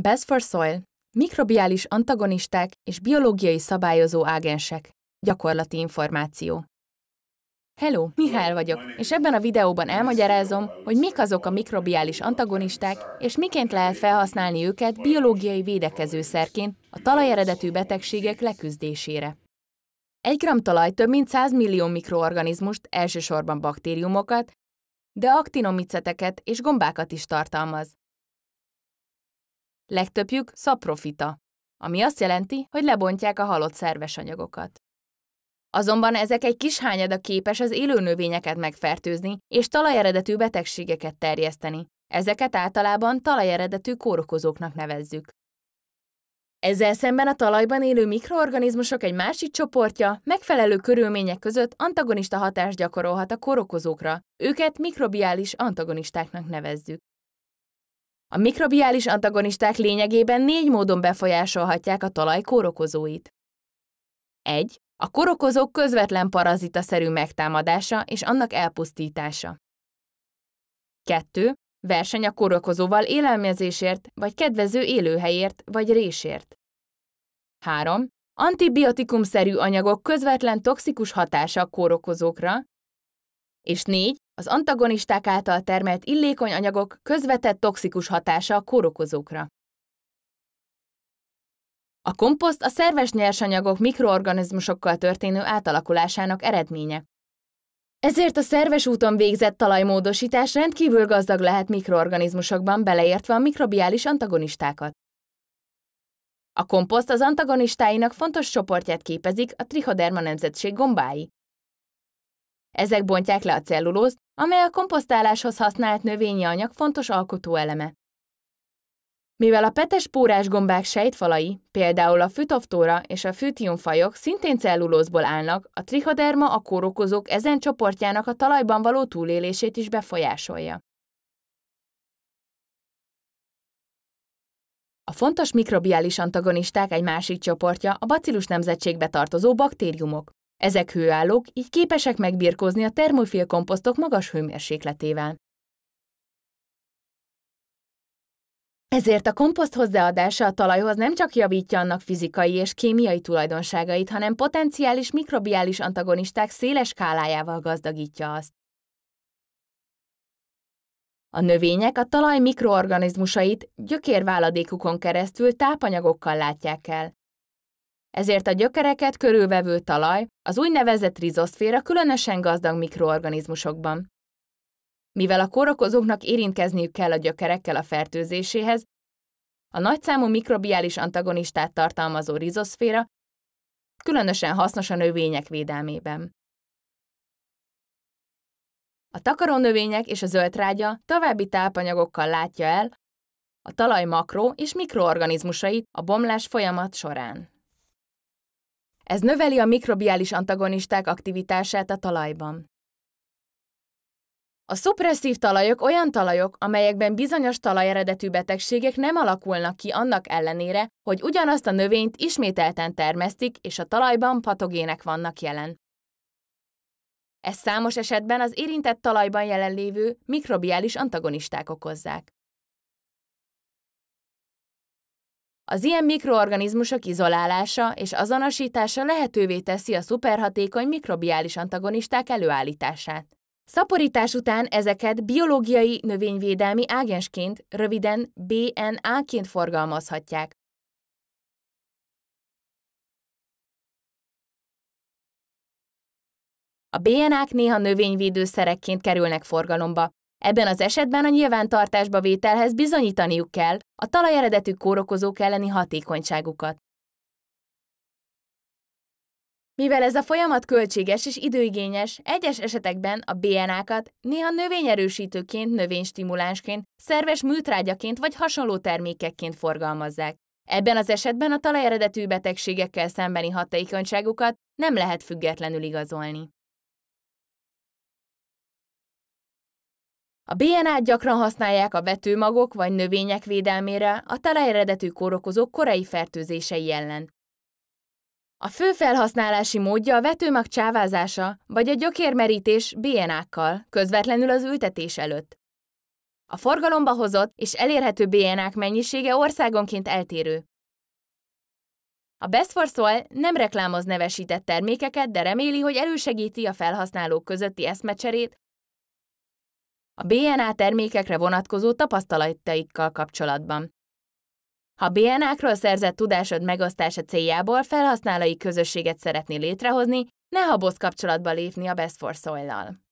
Best for Soil Mikrobiális antagonisták és biológiai szabályozó ágensek. Gyakorlati információ. Hello, Mihály vagyok, és ebben a videóban elmagyarázom, hogy mik azok a mikrobiális antagonisták, és miként lehet felhasználni őket biológiai védekezőszerként a talajeredetű betegségek leküzdésére. Egy gram talaj több mint 100 millió mikroorganizmust, elsősorban baktériumokat, de aktinomiceteket és gombákat is tartalmaz. Legtöbbjük szaprofita, ami azt jelenti, hogy lebontják a halott szerves anyagokat. Azonban ezek egy kis hányada képes az élő növényeket megfertőzni és talajeredetű betegségeket terjeszteni. Ezeket általában talajeredetű kórokozóknak nevezzük. Ezzel szemben a talajban élő mikroorganizmusok egy másik csoportja megfelelő körülmények között antagonista hatást gyakorolhat a kórokozókra, őket mikrobiális antagonistáknak nevezzük. A mikrobiális antagonisták lényegében négy módon befolyásolhatják a talaj kórokozóit. 1. A korokozók közvetlen parazitaszerű megtámadása és annak elpusztítása. 2. Verseny a korokozóval élelmezésért, vagy kedvező élőhelyért, vagy résért. 3. Antibiotikumszerű anyagok közvetlen toxikus hatása a kórokozókra, és 4 az antagonisták által termelt illékony anyagok közvetett toxikus hatása a kórokozókra. A komposzt a szerves nyersanyagok mikroorganizmusokkal történő átalakulásának eredménye. Ezért a szerves úton végzett talajmódosítás rendkívül gazdag lehet mikroorganizmusokban, beleértve a mikrobiális antagonistákat. A komposzt az antagonistáinak fontos csoportját képezik a trichoderma nemzetség gombái, ezek bontják le a cellulózt, amely a komposztáláshoz használt növényi anyag fontos alkotóeleme. Mivel a petes pórás gombák sejtfalai, például a fütoftóra és a fűtiumfajok szintén cellulózból állnak, a trichoderma a kórokozók ezen csoportjának a talajban való túlélését is befolyásolja. A fontos mikrobiális antagonisták egy másik csoportja a bacillus nemzetségbe tartozó baktériumok. Ezek hőállók, így képesek megbirkózni a termofil komposztok magas hőmérsékletével. Ezért a komposzt hozzáadása a talajhoz nem csak javítja annak fizikai és kémiai tulajdonságait, hanem potenciális mikrobiális antagonisták széles skálájával gazdagítja azt. A növények a talaj mikroorganizmusait gyökérváladékukon keresztül tápanyagokkal látják el ezért a gyökereket körülvevő talaj az úgynevezett rizoszféra különösen gazdag mikroorganizmusokban. Mivel a kórokozóknak érintkezniük kell a gyökerekkel a fertőzéséhez, a nagyszámú mikrobiális antagonistát tartalmazó rizoszféra különösen hasznos a növények védelmében. A takarónövények és a zöldrágya további tápanyagokkal látja el a talaj makro- és mikroorganizmusait a bomlás folyamat során. Ez növeli a mikrobiális antagonisták aktivitását a talajban. A szupresszív talajok olyan talajok, amelyekben bizonyos talajeredetű betegségek nem alakulnak ki annak ellenére, hogy ugyanazt a növényt ismételten termesztik, és a talajban patogének vannak jelen. Ez számos esetben az érintett talajban jelenlévő mikrobiális antagonisták okozzák. Az ilyen mikroorganizmusok izolálása és azonosítása lehetővé teszi a szuperhatékony mikrobiális antagonisták előállítását. Szaporítás után ezeket biológiai növényvédelmi ágensként, röviden BNA-ként forgalmazhatják. A BNA-k néha növényvédőszerekként kerülnek forgalomba, Ebben az esetben a nyilvántartásba vételhez bizonyítaniuk kell a talajeredetű kórokozók elleni hatékonyságukat. Mivel ez a folyamat költséges és időigényes, egyes esetekben a BNA-kat néha növényerősítőként, növénystimulánsként, szerves műtrágyaként vagy hasonló termékekként forgalmazzák. Ebben az esetben a talajeredetű betegségekkel szembeni hatékonyságukat nem lehet függetlenül igazolni. A BNA-t gyakran használják a vetőmagok vagy növények védelmére a talajeredetű kórokozók korai fertőzései ellen. A fő felhasználási módja a vetőmag csávázása vagy a gyökérmerítés BNA-kkal, közvetlenül az ültetés előtt. A forgalomba hozott és elérhető BNA-k mennyisége országonként eltérő. A Best for Soil nem reklámoz nevesített termékeket, de reméli, hogy elősegíti a felhasználók közötti eszmecserét a BNA termékekre vonatkozó tapasztalataikkal kapcsolatban. Ha BNA-król szerzett tudásod megosztása céljából felhasználói közösséget szeretné létrehozni, ne habozz kapcsolatba lépni a Best for Soil-lal.